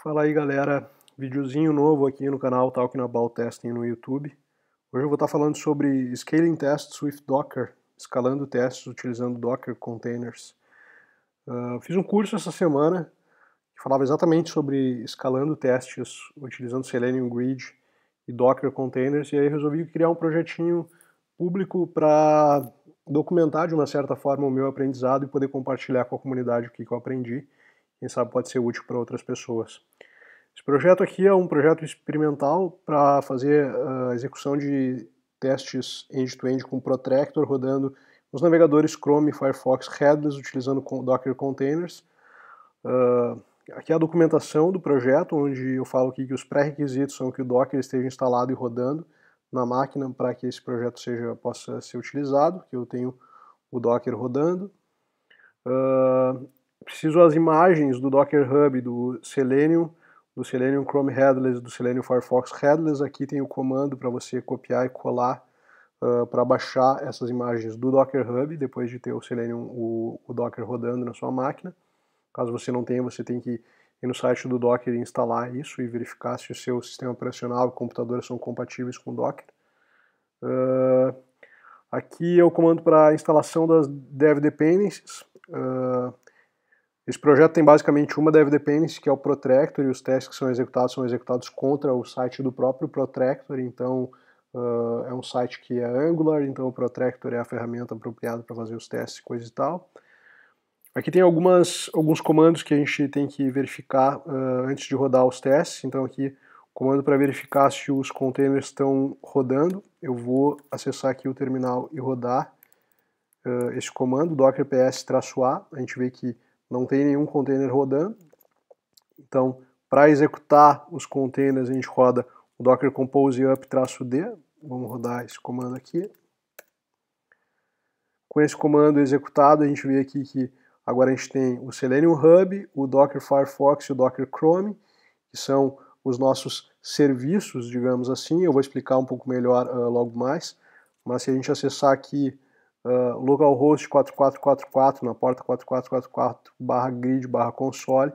Fala aí galera, videozinho novo aqui no canal Talking About Testing no YouTube. Hoje eu vou estar tá falando sobre Scaling Tests with Docker, escalando testes utilizando Docker Containers. Uh, fiz um curso essa semana que falava exatamente sobre escalando testes utilizando Selenium Grid e Docker Containers e aí resolvi criar um projetinho público para documentar de uma certa forma o meu aprendizado e poder compartilhar com a comunidade o que, que eu aprendi quem sabe pode ser útil para outras pessoas. Esse projeto aqui é um projeto experimental para fazer a ah, execução de testes end-to-end -end com Protractor rodando nos navegadores Chrome e Firefox headless utilizando Docker containers. Uh, aqui é a documentação do projeto, onde eu falo aqui que os pré-requisitos são que o Docker esteja instalado e rodando na máquina para que esse projeto seja, possa ser utilizado, que eu tenho o Docker rodando. Uh, preciso as imagens do Docker Hub, do Selenium, do Selenium Chrome Headless, do Selenium Firefox Headless. Aqui tem o comando para você copiar e colar uh, para baixar essas imagens do Docker Hub, depois de ter o Selenium, o, o, Docker rodando na sua máquina. Caso você não tenha, você tem que ir no site do Docker e instalar isso e verificar se o seu sistema operacional e computador são compatíveis com o Docker. Uh, aqui é o comando para instalação das dev dependencies. Uh, esse projeto tem basicamente uma dev dependency que é o Protractor, e os testes que são executados são executados contra o site do próprio Protractor, então uh, é um site que é Angular, então o Protractor é a ferramenta apropriada para fazer os testes e coisa e tal. Aqui tem algumas, alguns comandos que a gente tem que verificar uh, antes de rodar os testes, então aqui comando para verificar se os containers estão rodando, eu vou acessar aqui o terminal e rodar uh, esse comando, docker ps-a, a gente vê que não tem nenhum container rodando. Então, para executar os containers, a gente roda o docker compose up-d. Vamos rodar esse comando aqui. Com esse comando executado, a gente vê aqui que agora a gente tem o Selenium Hub, o Docker Firefox e o Docker Chrome, que são os nossos serviços, digamos assim. Eu vou explicar um pouco melhor uh, logo mais. Mas se a gente acessar aqui uh, localhost 4444 na porta 4444 barra grid barra console,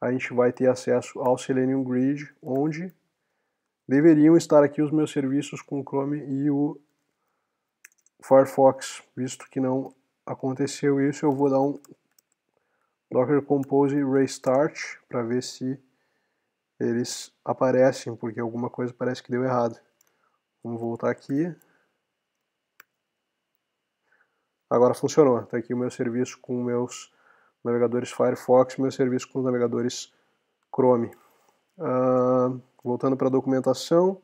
a gente vai ter acesso ao Selenium Grid, onde deveriam estar aqui os meus serviços com o Chrome e o Firefox, visto que não aconteceu isso, eu vou dar um Docker Compose Restart para ver se eles aparecem, porque alguma coisa parece que deu errado. Vamos voltar aqui, Agora funcionou. Está aqui o meu serviço com meus navegadores Firefox, meu serviço com os navegadores Chrome. Uh, voltando para a documentação,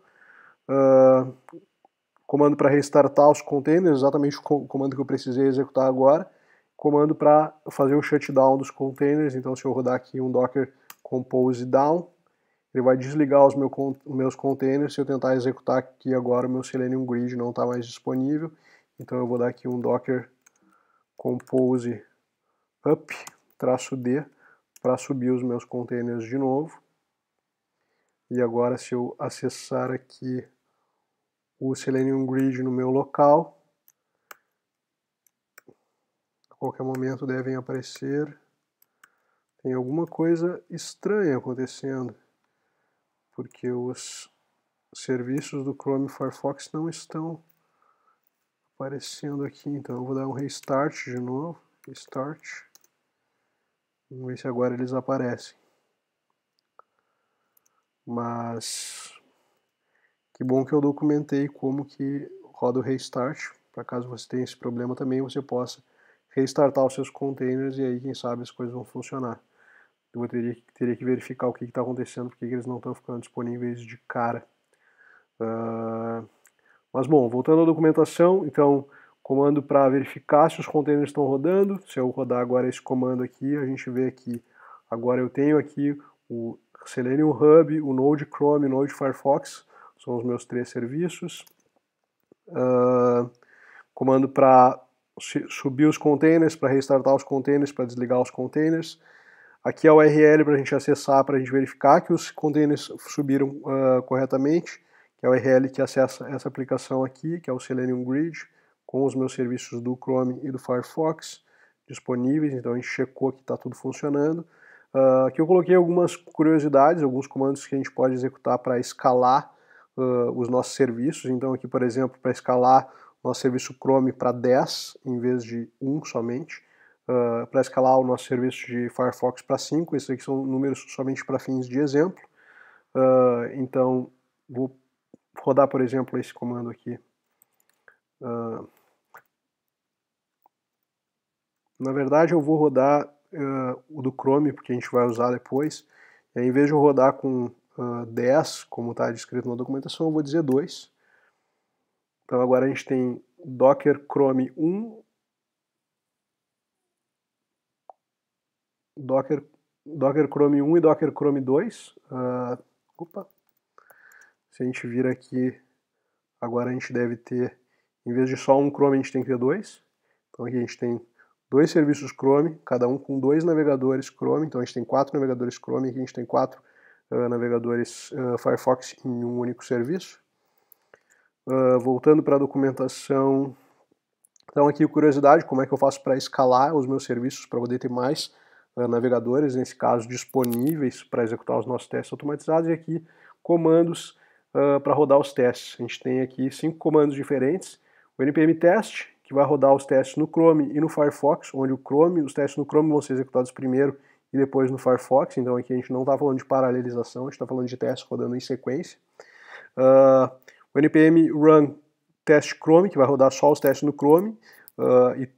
uh, comando para restartar os containers, exatamente o comando que eu precisei executar agora, comando para fazer o shutdown dos containers, então se eu rodar aqui um docker compose down, ele vai desligar os meus containers, se eu tentar executar aqui agora o meu Selenium Grid não está mais disponível, então eu vou dar aqui um docker compose up, traço D, para subir os meus containers de novo. E agora se eu acessar aqui o Selenium Grid no meu local, a qualquer momento devem aparecer. Tem alguma coisa estranha acontecendo, porque os serviços do Chrome e Firefox não estão aparecendo aqui, então eu vou dar um restart de novo, restart, vamos ver se agora eles aparecem. Mas que bom que eu documentei como que roda o restart, para caso você tenha esse problema também você possa restartar os seus containers e aí quem sabe as coisas vão funcionar. Eu teria, teria que verificar o que está acontecendo, porque eles não estão ficando disponíveis de cara. Uh... Mas bom, voltando à documentação, então comando para verificar se os containers estão rodando. Se eu rodar agora esse comando aqui, a gente vê que agora eu tenho aqui o Selenium Hub, o Node Chrome, o Node Firefox, são os meus três serviços. Uh, comando para subir os containers, para restartar os containers, para desligar os containers. Aqui é a URL para a gente acessar, para a gente verificar que os containers subiram uh, corretamente que é a URL que acessa essa aplicação aqui, que é o Selenium Grid, com os meus serviços do Chrome e do Firefox disponíveis, então a gente checou que está tudo funcionando. Uh, aqui eu coloquei algumas curiosidades, alguns comandos que a gente pode executar para escalar uh, os nossos serviços. Então aqui, por exemplo, para escalar nosso serviço Chrome para 10 em vez de 1 somente, uh, ah, para escalar o nosso serviço de Firefox para 5, esses aqui são números somente para fins de exemplo. então vou rodar, por exemplo, esse comando aqui. Uh, na verdade, eu vou rodar uh, o do Chrome, porque a gente vai usar depois. E aí, em vez de eu rodar com uh, ah, 10, como está descrito na documentação, eu vou dizer 2. Então agora a gente tem docker chrome 1, docker, docker chrome 1 e docker chrome 2. Uh, opa, se a gente vir aqui, agora a gente deve ter, em vez de só um Chrome, a gente tem que ter dois. Então aqui a gente tem dois serviços Chrome, cada um com dois navegadores Chrome. Então a gente tem quatro navegadores Chrome, aqui a gente tem quatro uh, navegadores uh, Firefox em um único serviço. Uh, voltando para a documentação, então aqui curiosidade, como é que eu faço para escalar os meus serviços para poder ter mais navegadores, nesse caso disponíveis para executar os nossos testes automatizados, e aqui comandos uh, para rodar os testes. A gente tem aqui cinco comandos diferentes. O npm test, que vai rodar os testes no Chrome e no Firefox, onde o Chrome, os testes no Chrome vão ser executados primeiro e depois no Firefox, então aqui a gente não está falando de paralelização, a gente está falando de testes rodando em sequência. Uh, o npm run test Chrome, que vai rodar só os testes no Chrome, uh, e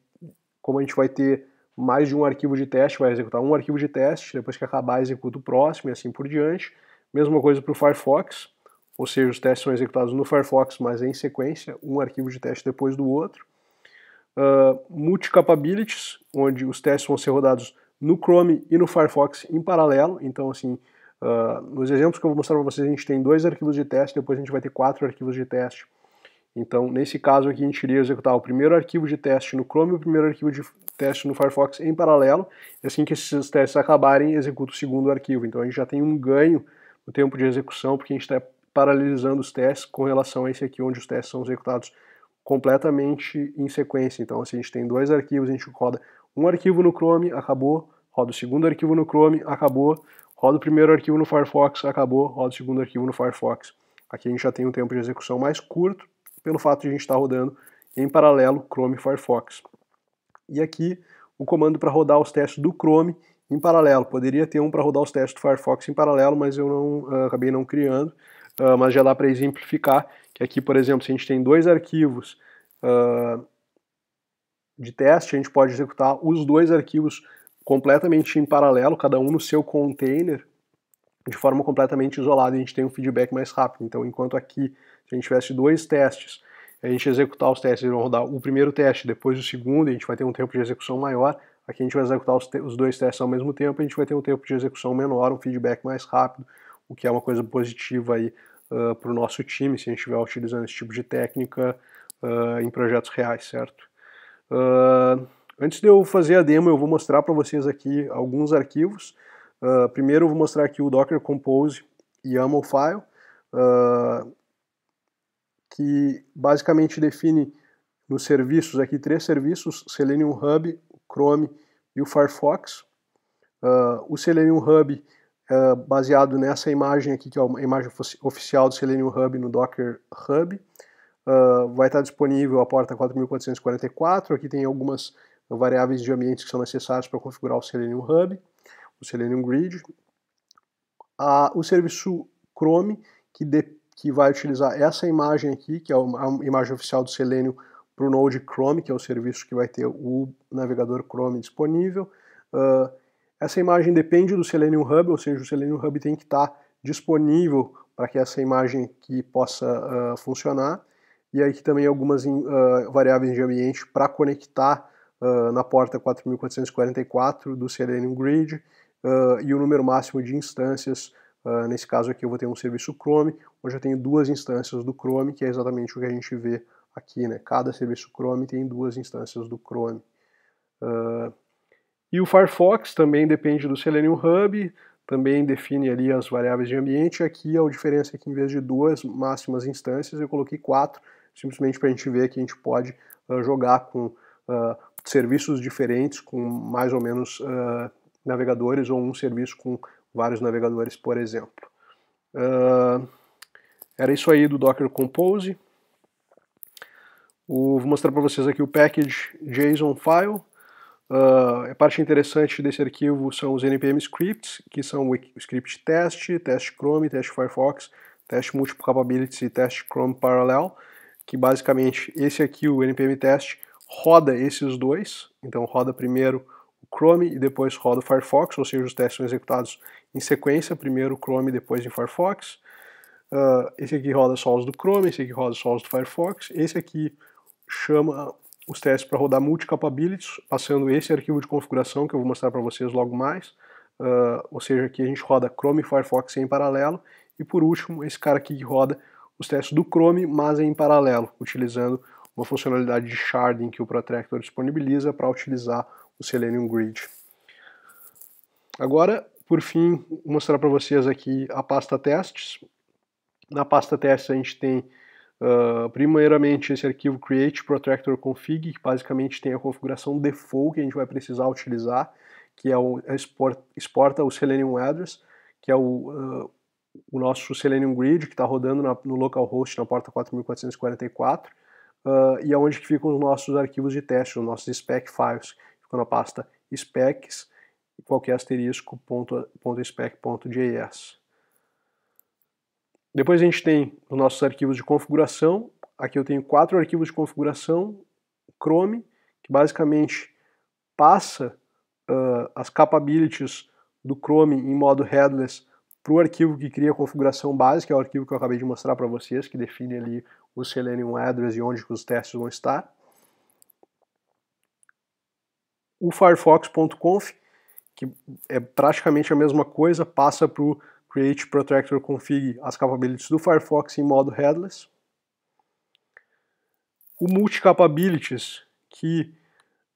como a gente vai ter mais de um arquivo de teste, vai executar um arquivo de teste, depois que acabar executa o próximo e assim por diante. Mesma coisa para o Firefox ou seja, os testes são executados no Firefox, mas em sequência, um arquivo de teste depois do outro. Uh, Multicapabilities, onde os testes vão ser rodados no Chrome e no Firefox em paralelo. Então, assim, uh, nos exemplos que eu vou mostrar para vocês, a gente tem dois arquivos de teste, depois a gente vai ter quatro arquivos de teste. Então, nesse caso aqui, a gente iria executar o primeiro arquivo de teste no Chrome e o primeiro arquivo de teste no Firefox em paralelo. E assim que esses testes acabarem, executa o segundo arquivo. Então, a gente já tem um ganho no tempo de execução, porque a gente está paralelizando os testes com relação a esse aqui, onde os testes são executados completamente em sequência. Então, assim, a gente tem dois arquivos, a gente roda um arquivo no Chrome, acabou, roda o segundo arquivo no Chrome, acabou, roda o primeiro arquivo no Firefox, acabou, roda o segundo arquivo no Firefox. Aqui a gente já tem um tempo de execução mais curto, pelo fato de a gente estar tá rodando em paralelo Chrome e Firefox. E aqui o comando para rodar os testes do Chrome em paralelo. Poderia ter um para rodar os testes do Firefox em paralelo, mas eu não uh, acabei não criando uh, mas já dá para exemplificar que aqui, por exemplo, se a gente tem dois arquivos uh, de teste, a gente pode executar os dois arquivos completamente em paralelo, cada um no seu container, de forma completamente isolada, a gente tem um feedback mais rápido. Então, enquanto aqui, se a gente tivesse dois testes, a gente executar os testes, eles vão rodar o primeiro teste, depois o segundo, a gente vai ter um tempo de execução maior. Aqui a gente vai executar os, os dois testes ao mesmo tempo, a gente vai ter um tempo de execução menor, um feedback mais rápido, o que é uma coisa positiva aí uh, ah, para o nosso time, se a gente estiver utilizando esse tipo de técnica uh, em projetos reais, certo? Uh, antes de eu fazer a demo, eu vou mostrar para vocês aqui alguns arquivos. primeiro eu vou mostrar aqui o Docker Compose YAML file, que basicamente define nos serviços aqui três serviços, Selenium Hub, Chrome e o Firefox. Uh, o Selenium Hub é, baseado nessa imagem aqui, que é a imagem oficial do Selenium Hub no Docker Hub. Uh, vai estar disponível a porta 4444, aqui tem algumas variáveis de ambientes que são necessárias para configurar o Selenium Hub, o Selenium Grid. o serviço Chrome, que, de, que vai utilizar essa imagem aqui, que é a é imagem oficial do Selenium para o Node Chrome, que é o serviço que vai ter o navegador Chrome disponível. Uh, essa imagem depende do Selenium Hub, ou seja, o Selenium Hub tem que estar tá disponível para que essa imagem que possa uh, funcionar. E aqui também algumas uh, variáveis de ambiente para conectar uh, na porta 4444 do Selenium Grid e o número máximo de instâncias. nesse caso aqui eu vou ter um serviço Chrome, onde eu tenho duas instâncias do Chrome, que é exatamente o que a gente vê aqui. Né? Cada serviço Chrome tem duas instâncias do Chrome. E o Firefox também depende do Selenium Hub, também define ali as variáveis de ambiente. Aqui a diferença é que em vez de duas máximas instâncias, eu coloquei quatro, simplesmente para a gente ver que a gente pode uh, jogar com uh, serviços diferentes, com mais ou menos uh, navegadores, ou um serviço com vários navegadores, por exemplo. era isso aí do Docker Compose. O, vou mostrar para vocês aqui o package JSON file. Uh, a parte interessante desse arquivo são os npm scripts, que são o script test, test Chrome, test Firefox, test multiple capabilities e test Chrome parallel, que basicamente esse aqui, o npm test, roda esses dois, então roda primeiro o Chrome e depois roda o Firefox, ou seja, os testes são executados em sequência, primeiro o Chrome depois em Firefox. Uh, esse aqui roda só os do Chrome, esse aqui roda só os do Firefox, esse aqui chama os testes para rodar multi-capabilities, passando esse arquivo de configuração que eu vou mostrar para vocês logo mais. Uh, ou seja, aqui a gente roda Chrome e Firefox em paralelo. E por último, esse cara aqui que roda os testes do Chrome, mas em paralelo, utilizando uma funcionalidade de sharding que o Protractor disponibiliza para utilizar o Selenium Grid. Agora, por fim, vou mostrar para vocês aqui a pasta testes. Na pasta testes a gente tem ah, primeiramente, esse arquivo create protractor config, que basicamente tem a configuração default que a gente vai precisar utilizar, que é o, export, exporta o Selenium Address, que é o, uh, o nosso Selenium Grid, que está rodando na, no localhost na porta 4444, uh, ah, e é onde que ficam os nossos arquivos de teste, os nossos spec files, ficam na pasta specs, qualquer asterisco, ponto, ponto js. Depois a gente tem os nossos arquivos de configuração. Aqui eu tenho quatro arquivos de configuração, Chrome, que basicamente passa uh, as capabilities do Chrome em modo headless para o arquivo que cria a configuração base, que é o arquivo que eu acabei de mostrar para vocês, que define ali o Selenium Address e onde os testes vão estar. O firefox.conf, que é praticamente a mesma coisa, passa para o create Protector config as capabilities do Firefox em modo headless. O multi-capabilities, que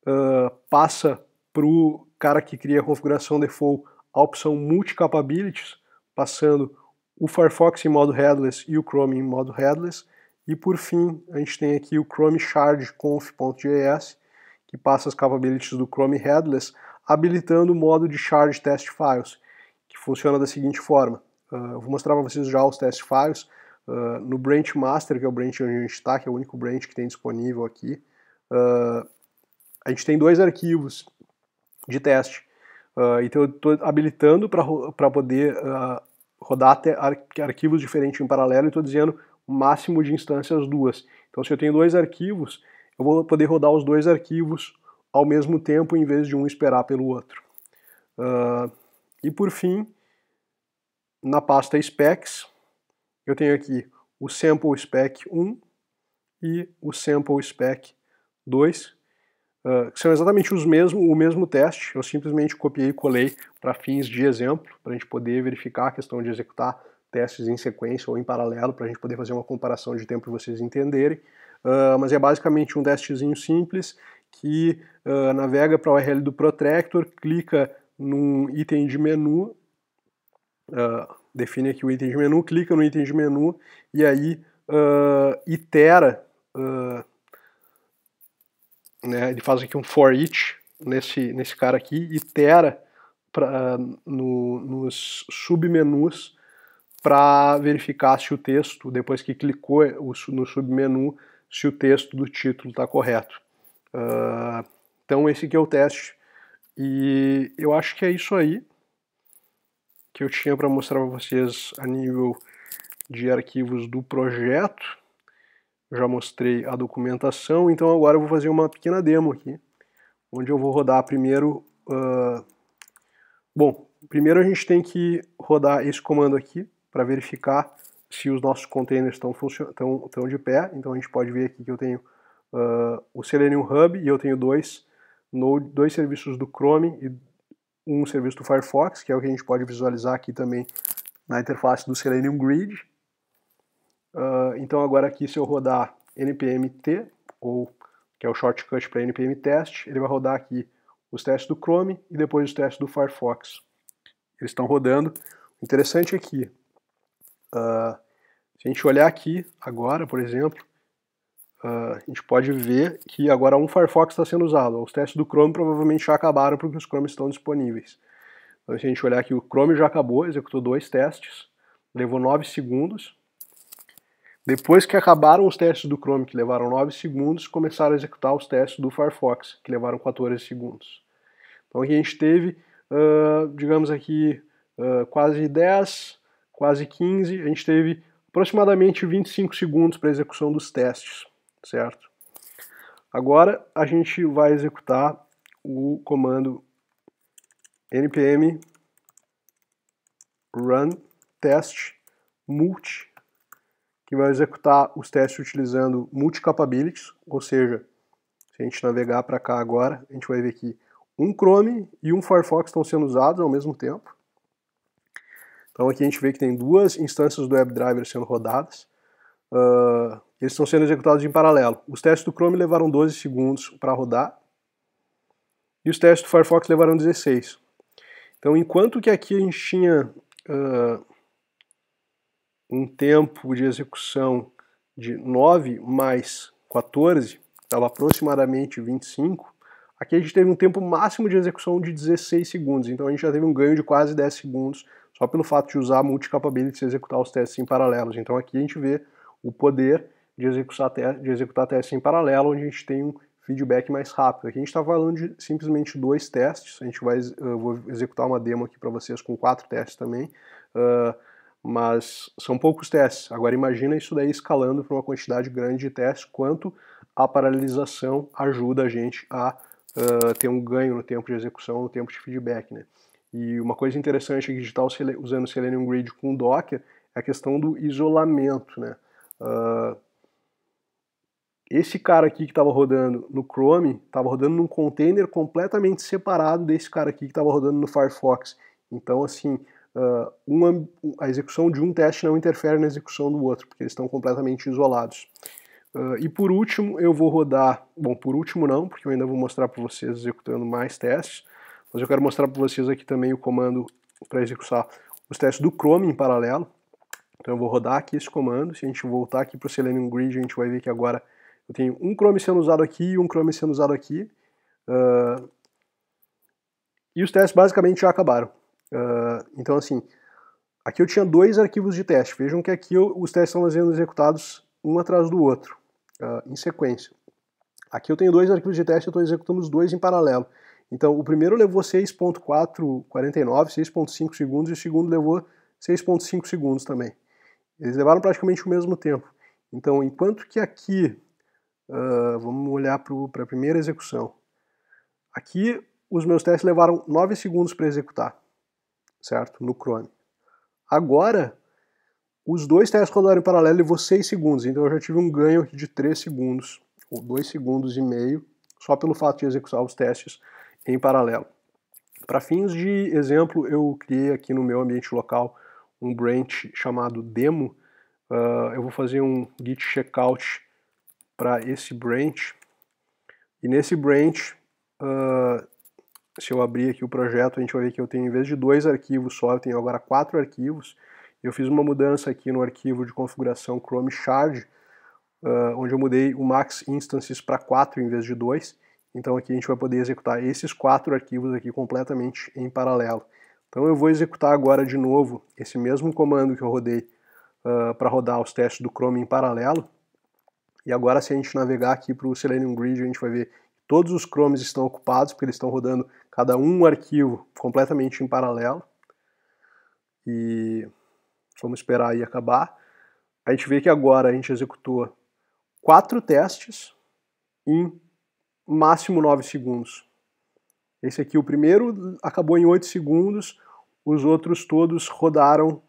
uh, passa para o cara que cria a configuração default a opção multi-capabilities, passando o Firefox em modo headless e o Chrome em modo headless. E por fim, a gente tem aqui o Chrome Charge Conf.js, que passa as capabilities do Chrome Headless, habilitando o modo de Charge Test Files, que funciona da seguinte forma. Uh, eu vou mostrar para vocês já os test files. Uh, no branch master, que é o branch onde a gente está, que é o único branch que tem disponível aqui, uh, a gente tem dois arquivos de teste. então eu estou habilitando para poder rodar até ar arquivos diferentes em paralelo e estou dizendo o máximo de instâncias duas. Então se eu tenho dois arquivos, eu vou poder rodar os dois arquivos ao mesmo tempo em vez de um esperar pelo outro. Uh, e por fim, na pasta specs, eu tenho aqui o sample spec 1 e o sample spec 2, ah, que são exatamente os mesmo, o mesmo teste, eu simplesmente copiei e colei para fins de exemplo, para a gente poder verificar a questão de executar testes em sequência ou em paralelo, para a gente poder fazer uma comparação de tempo para vocês entenderem. Uh, mas é basicamente um testezinho simples que uh, navega para o URL do Protractor, clica num item de menu, uh, define aqui o item de menu, clica no item de menu e aí uh, itera, uh, né, ele faz aqui um for each nesse, nesse cara aqui, itera pra, no, nos submenus para verificar se o texto, depois que clicou no submenu, se o texto do título está correto. Uh, então esse aqui é o teste e eu acho que é isso aí que eu tinha para mostrar para vocês a nível de arquivos do projeto. já mostrei a documentação, então agora eu vou fazer uma pequena demo aqui, onde eu vou rodar primeiro... Uh... Bom, primeiro a gente tem que rodar esse comando aqui para verificar se os nossos containers estão estão de pé. Então a gente pode ver aqui que eu tenho uh, o Selenium Hub e eu tenho dois Node, dois serviços do Chrome e um serviço do Firefox, que é o que a gente pode visualizar aqui também na interface do Selenium Grid. Uh, então agora aqui se eu rodar npm-t, ou que é o shortcut para npm test, ele vai rodar aqui os testes do Chrome e depois os testes do Firefox. Eles estão rodando. O interessante é que, uh, ah, se a gente olhar aqui agora, por exemplo, ah, a gente pode ver que agora um Firefox está sendo usado. Os testes do Chrome provavelmente já acabaram porque os Chrome estão disponíveis. Então, se a gente olhar aqui, o Chrome já acabou, executou dois testes, levou 9 segundos. Depois que acabaram os testes do Chrome, que levaram 9 segundos, começaram a executar os testes do Firefox, que levaram 14 segundos. Então aqui a gente teve, uh, digamos aqui, uh, quase 10, quase 15, a gente teve aproximadamente 25 segundos para execução dos testes certo? Agora a gente vai executar o comando npm run test multi, que vai executar os testes utilizando multi-capabilities, ou seja, se a gente navegar para cá agora, a gente vai ver que um Chrome e um Firefox estão sendo usados ao mesmo tempo. Então aqui a gente vê que tem duas instâncias do WebDriver sendo rodadas. Ah, eles estão sendo executados em paralelo. Os testes do Chrome levaram 12 segundos para rodar e os testes do Firefox levaram 16. Então, enquanto que aqui a gente tinha uh, um tempo de execução de 9 mais 14, estava aproximadamente 25, aqui a gente teve um tempo máximo de execução de 16 segundos, então a gente já teve um ganho de quase 10 segundos só pelo fato de usar multicapability e executar os testes em paralelos. Então aqui a gente vê o poder de executar, de executar testes em paralelo, onde a gente tem um feedback mais rápido. Aqui a gente está falando de simplesmente dois testes, a gente vai, eu vou executar uma demo aqui para vocês com quatro testes também, uh, mas são poucos testes. Agora imagina isso daí escalando para uma quantidade grande de testes, quanto a paralelização ajuda a gente a uh, ter um ganho no tempo de execução, no tempo de feedback, né? E uma coisa interessante aqui de estar usando Selenium Grid com Docker é a questão do isolamento, né? Uh, esse cara aqui que estava rodando no Chrome estava rodando num container completamente separado desse cara aqui que estava rodando no Firefox. Então, assim, uh, ah, uma, a execução de um teste não interfere na execução do outro, porque eles estão completamente isolados. Uh, e por último, eu vou rodar. Bom, por último não, porque eu ainda vou mostrar para vocês executando mais testes. Mas eu quero mostrar para vocês aqui também o comando para executar os testes do Chrome em paralelo. Então eu vou rodar aqui esse comando, se a gente voltar aqui para o Selenium Grid, a gente vai ver que agora eu tenho um Chrome sendo usado aqui e um Chrome sendo usado aqui. Uh, e os testes basicamente já acabaram. Uh, então assim, aqui eu tinha dois arquivos de teste, vejam que aqui eu, os testes estão sendo executados um atrás do outro, uh, em sequência. Aqui eu tenho dois arquivos de teste, eu estou executando os dois em paralelo. Então, o primeiro levou 6.449, 6.5 segundos, e o segundo levou 6.5 segundos também. Eles levaram praticamente o mesmo tempo. Então, enquanto que aqui, uh, vamos olhar para a primeira execução. Aqui, os meus testes levaram 9 segundos para executar, certo? No Chrome. Agora, os dois testes rodaram em paralelo levou 6 segundos, então eu já tive um ganho de 3 segundos, ou 2 segundos e meio, só pelo fato de executar os testes em paralelo. Para fins de exemplo, eu criei aqui no meu ambiente local um branch chamado demo, uh, eu vou fazer um git checkout para esse branch. E nesse branch, uh, se eu abrir aqui o projeto, a gente vai ver que eu tenho, em vez de dois arquivos só, eu tenho agora quatro arquivos. Eu fiz uma mudança aqui no arquivo de configuração Chrome Shard, uh, onde eu mudei o max instances para quatro em vez de dois Então aqui a gente vai poder executar esses quatro arquivos aqui completamente em paralelo. Então eu vou executar agora de novo esse mesmo comando que eu rodei uh, ah, para rodar os testes do Chrome em paralelo. E agora se a gente navegar aqui para o Selenium Grid, a gente vai ver que todos os Chromes estão ocupados, porque eles estão rodando cada um, um arquivo completamente em paralelo. E vamos esperar aí acabar. A gente vê que agora a gente executou quatro testes em máximo 9 segundos. Esse aqui, o primeiro, acabou em 8 segundos, os outros todos rodaram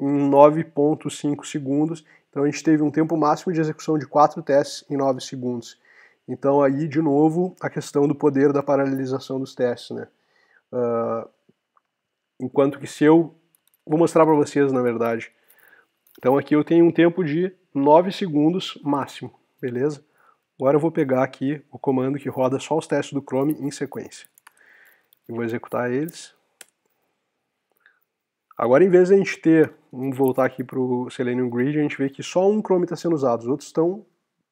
em 9.5 segundos, então a gente teve um tempo máximo de execução de 4 testes em 9 segundos. Então aí, de novo, a questão do poder da paralelização dos testes, né? Uh, enquanto que se eu... Vou mostrar para vocês, na verdade. Então aqui eu tenho um tempo de 9 segundos máximo, beleza? Agora eu vou pegar aqui o comando que roda só os testes do Chrome em sequência e vou executar eles. Agora, em vez de a gente ter, vamos voltar aqui para o Selenium Grid, a gente vê que só um Chrome está sendo usado, os outros estão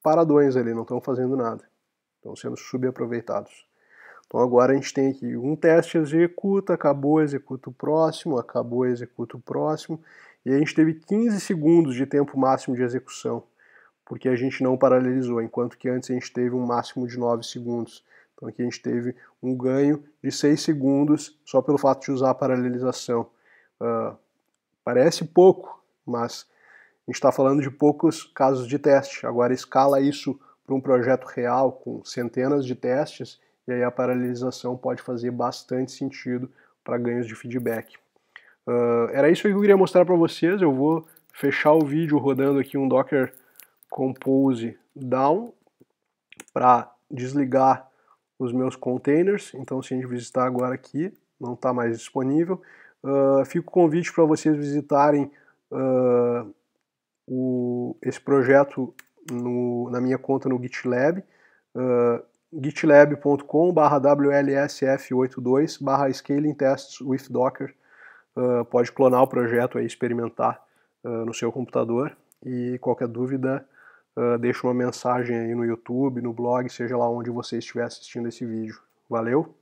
paradões ali, não estão fazendo nada. Estão sendo subaproveitados. Então agora a gente tem aqui um teste executa, acabou, executa o próximo, acabou, executa o próximo. E a gente teve 15 segundos de tempo máximo de execução, porque a gente não paralelizou, enquanto que antes a gente teve um máximo de 9 segundos. Então aqui a gente teve um ganho de 6 segundos só pelo fato de usar a paralelização. Uh, parece pouco, mas a gente está falando de poucos casos de teste. Agora escala isso para um projeto real com centenas de testes e aí a paralelização pode fazer bastante sentido para ganhos de feedback. Uh, era isso que eu queria mostrar para vocês. Eu vou fechar o vídeo rodando aqui um Docker Compose Down para desligar os meus containers. Então, se a gente visitar agora aqui, não está mais disponível. Uh, o convite para vocês visitarem uh, o, esse projeto no, na minha conta no GitLab, uh, ah, gitlab.com/wlsf82/scalingtestswithdocker. Uh, pode clonar o projeto e experimentar no seu computador. E qualquer dúvida, uh, deixa uma mensagem aí no YouTube, no blog, seja lá onde você estiver assistindo esse vídeo. Valeu!